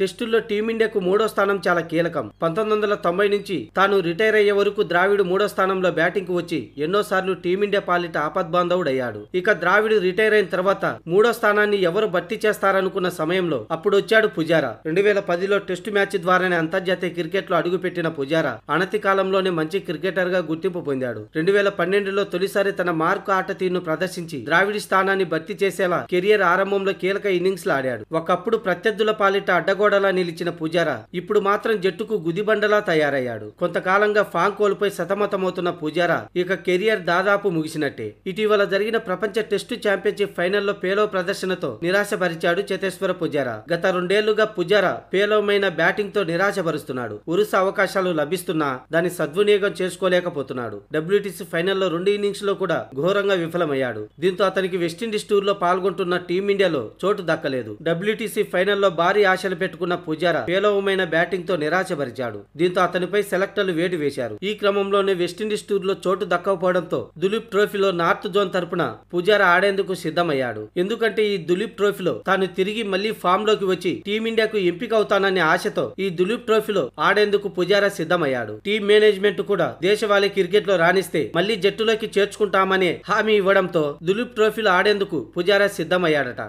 టెస్టుల్లో టీమిండియాకు మూడో స్థానం చాలా కీలకం పంతొమ్మిది వందల తొంభై నుంచి తాను రిటైర్ అయ్యే వరకు ద్రావిడ్ మూడో స్థానంలో బ్యాటింగ్ వచ్చి ఎన్నోసార్లు టీమిండియా పాలిట ఆపద్బాంధవుడయ్యాడు ఇక ద్రావిడ్ రిటైర్ అయిన తర్వాత మూడో స్థానాన్ని ఎవరు భర్తీ చేస్తారనుకున్న సమయంలో అప్పుడు వచ్చాడు పుజారా రెండు వేల పదిలో టెస్టు మ్యాచ్ ద్వారానే అంతర్జాతీయ క్రికెట్ లో అడుగుపెట్టిన పుజారా అనతి కాలంలోనే మంచి క్రికెటర్ గా గుర్తింపు పొందాడు రెండు వేల పన్నెండులో తొలిసారి తన మార్కు ఆట తీరును ప్రదర్శించి ద్రావిడ్ స్థానాన్ని భర్తీ చేసేలా కెరియర్ ఆరంభంలో కీలక ఇన్నింగ్స్ ఆడాడు ఒకప్పుడు ప్రత్యర్థుల పాలిట అడ్డగోడ గోడలా నిలిచిన పుజారా ఇప్పుడు మాత్రం జట్టుకు గుదిబండలా తయారయ్యాడు కొంతకాలంగా ఫాంగ్ కోల్పై సతమతమవుతున్న పుజారా ఇక కెరియర్ దాదాపు ముగిసినట్టే ఇటీవల జరిగిన ప్రపంచ టెస్టు ఛాంపియన్షిప్ ఫైనల్లో పేలో ప్రదర్శనతో నిరాశపరిచాడు చేతేశ్వర పుజారా గత రెండేళ్లుగా పుజారా పేలవమైన బ్యాటింగ్ తో నిరాశపరుస్తున్నాడు ఉరుస అవకాశాలు లభిస్తున్నా దాన్ని సద్వినియోగం చేసుకోలేకపోతున్నాడు డబ్ల్యూటీసీ ఫైనల్లో రెండు ఇన్నింగ్స్ లో కూడా ఘోరంగా విఫలమయ్యాడు దీంతో అతనికి వెస్టిండీస్ టూర్ లో పాల్గొంటున్న టీమిండియాలో చోటు దక్కలేదు డబ్ల్యూటీసీ ఫైనల్లో భారీ ఆశలు పెట్టు పెట్టుకున్న పుజారా పేలవమైన బ్యాటింగ్ తో నిరాశపరిచాడు దీంతో అతనిపై సెలెక్టర్లు వేటు వేశారు ఈ క్రమంలోనే వెస్టిండీస్ టూర్ లో చోటు దక్కకపోవడంతో దులీప్ ట్రోఫీలో నార్త్ జోన్ తరపున పుజారా ఆడేందుకు సిద్ధమయ్యాడు ఎందుకంటే ఈ దులీప్ ట్రోఫీలో తాను తిరిగి మళ్లీ ఫామ్ లోకి వచ్చి టీమిండియాకు ఎంపిక అవుతాననే ఆశతో ఈ దులీప్ ట్రోఫీలో ఆడేందుకు పుజారా సిద్ధమయ్యాడు టీం మేనేజ్మెంట్ కూడా దేశవాళీ క్రికెట్ లో రాణిస్తే మళ్లీ జట్టులోకి చేర్చుకుంటామనే హామీ ఇవ్వడంతో దులీప్ ట్రోఫీలో ఆడేందుకు పుజారా సిద్ధమయ్యాడట